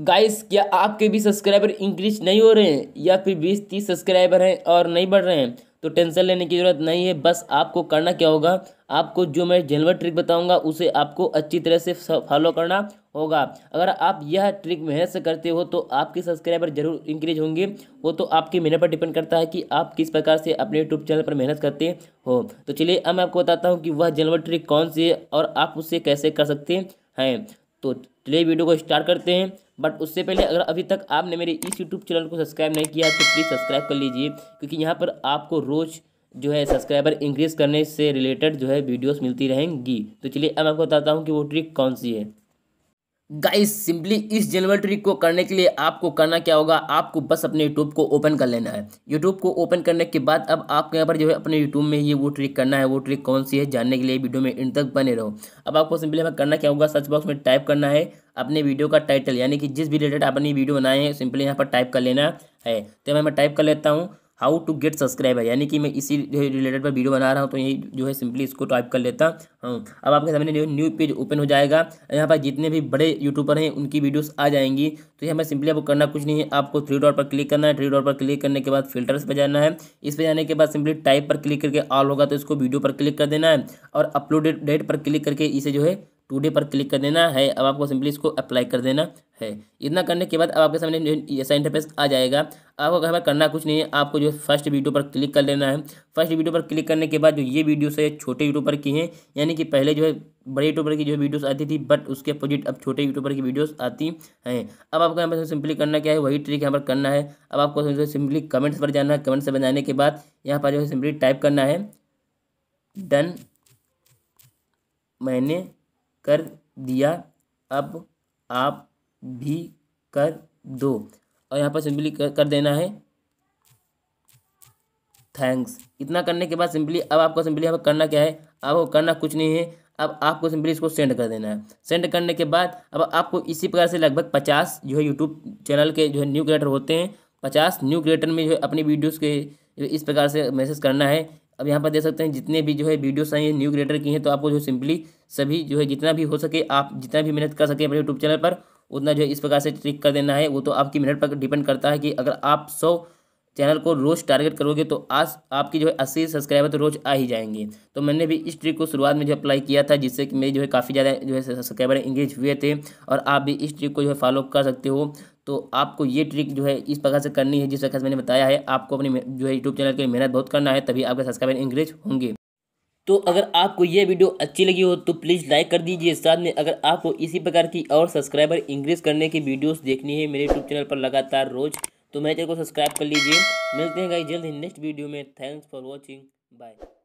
guys क्या आपके भी सब्सक्राइबर इंक्रीज नहीं हो रहे हैं या फिर बीस तीस सब्सक्राइबर हैं और नहीं बढ़ रहे हैं तो टेंशन लेने की ज़रूरत नहीं है बस आपको करना क्या होगा आपको जो मैं जेनवर ट्रिक बताऊंगा उसे आपको अच्छी तरह से फॉलो करना होगा अगर आप यह ट्रिक मेहनत से करते हो तो आपके सब्सक्राइबर जरूर इंक्रीज होंगे वो तो आपकी मेहनत पर डिपेंड करता है कि आप किस प्रकार से अपने यूट्यूब चैनल पर मेहनत करते हो तो चलिए अब मैं आपको बताता हूँ कि वह जेनवर ट्रिक कौन सी है और आप उसे कैसे कर सकते हैं तो तो चलिए वीडियो को स्टार्ट करते हैं बट उससे पहले अगर अभी तक आपने मेरे इस यूट्यूब चैनल को सब्सक्राइब नहीं किया तो प्लीज़ सब्सक्राइब कर लीजिए क्योंकि यहाँ पर आपको रोज़ जो है सब्सक्राइबर इंक्रीज़ करने से रिलेटेड जो है वीडियोस मिलती रहेंगी तो चलिए अब आपको बताता हूँ कि वो ट्रिक कौन सी है गाइस सिंपली इस जनरल ट्रिक को करने के लिए आपको करना क्या होगा आपको बस अपने यूट्यूब को ओपन कर लेना है यूट्यूब को ओपन करने के बाद अब आपको यहाँ पर जो है अपने यूट्यूब में ये वो ट्रिक करना है वो ट्रिक कौन सी है जानने के लिए वीडियो में इन तक बने रहो अब आपको सिंपली यहाँ करना क्या होगा सर्च बॉक्स में टाइप करना है अपने वीडियो का टाइटल यानी कि जिस भी रिलेटेड अपनी वीडियो बनाए हैं सिंपली यहाँ पर टाइप कर लेना है तो मैं टाइप कर लेता हूँ हाउ टू गेट सब्सक्राइब है यानी कि मैं इसी रिलेटेड पर वीडियो बना रहा हूँ तो यही जो है सिंपली इसको टाइप कर लेता हूँ अब आपके सामने न्यू पेज ओपन हो जाएगा यहाँ पर जितने भी बड़े यूट्यूबर हैं उनकी वीडियोस आ जाएंगी तो यहाँ पर सिंपली आपको करना कुछ नहीं है आपको थ्री डॉट पर क्लिक करना है थ्री डॉट पर क्लिक करने के बाद फिल्टर्स पर जाना है इस पर जाने के बाद सिंपली टाइप पर क्लिक करके ऑल होगा तो इसको वीडियो पर क्लिक कर देना है और अपलोडेड डेट पर क्लिक करके इसे जो है टूडे पर क्लिक कर देना है अब आपको सिंपली इसको अप्लाई कर देना है इतना करने के बाद अब आपके सामने ऐसा इंटरफेस आ जाएगा आपको कहीं करना कुछ नहीं है आपको जो फर्स्ट वीडियो पर क्लिक कर लेना है फर्स्ट वीडियो पर क्लिक करने के बाद जो ये वीडियोस है छोटे यूट्यूबर की हैं यानी कि पहले जो है बड़े यूट्यूबर की जो वीडियोस आती थी बट उसके अपोजिट अब छोटे यूट्यूबर की वीडियोस आती हैं अब आपको यहाँ पर सिंपली करना क्या है वही ट्रिक यहाँ पर करना है अब आपको सिंपली कमेंट्स पर जाना है कमेंट्स पर जाने के बाद यहाँ पर जो है सिंपली टाइप करना है डन मैंने कर दिया अब आप भी कर दो और यहाँ पर सिंपली कर देना है थैंक्स इतना करने के बाद सिंपली अब आपको सिंपली यहाँ पर करना क्या है अब करना कुछ नहीं है अब आपको सिंपली इसको सेंड कर देना है सेंड करने के बाद अब आपको इसी प्रकार से लगभग पचास जो है यूट्यूब चैनल के जो है न्यू क्रिएटर होते हैं पचास न्यू क्रिएटर में जो है अपनी वीडियोज़ के इस प्रकार से मैसेज करना है अब यहाँ पर दे सकते हैं जितने भी जो है वीडियोस आई हैं न्यू क्रिएटर की हैं तो आपको जो सिंपली सभी जो है जितना भी हो सके आप जितना भी मेहनत कर सकें अपने यूट्यूब चैनल पर उतना जो है इस प्रकार से ट्रिक कर देना है वो तो आपकी मेहनत पर डिपेंड करता है कि अगर आप सौ चैनल को रोज़ टारगेट करोगे तो आज आपकी जो है अस्सी सब्सक्राइबर तो रोज़ आ ही जाएंगे तो मैंने भी इस ट्रिक को शुरुआत में जो अप्लाई किया था जिससे कि मेरी जो है काफ़ी ज़्यादा जो है सब्सक्राइबर इंगेज हुए थे और आप भी इस ट्रिक को जो है फॉलो कर सकते हो तो आपको ये ट्रिक जो है इस प्रकार से करनी है जिस प्रकार से मैंने बताया है आपको अपने जो है यूट्यूब चैनल की मेहनत बहुत करना है तभी आपके सब्सक्राइबर इंक्रीज होंगे तो अगर आपको ये वीडियो अच्छी लगी हो तो प्लीज़ लाइक कर दीजिए साथ में अगर आपको इसी प्रकार की और सब्सक्राइबर इंक्रीज करने की वीडियोस देखनी है मेरे यूट्यूब चैनल पर लगातार रोज़ तो मेरे चैनल को सब्सक्राइब कर लीजिए मिलते हैं गाइज जल्द ही नेक्स्ट वीडियो में थैंक्स फॉर वॉचिंग बाय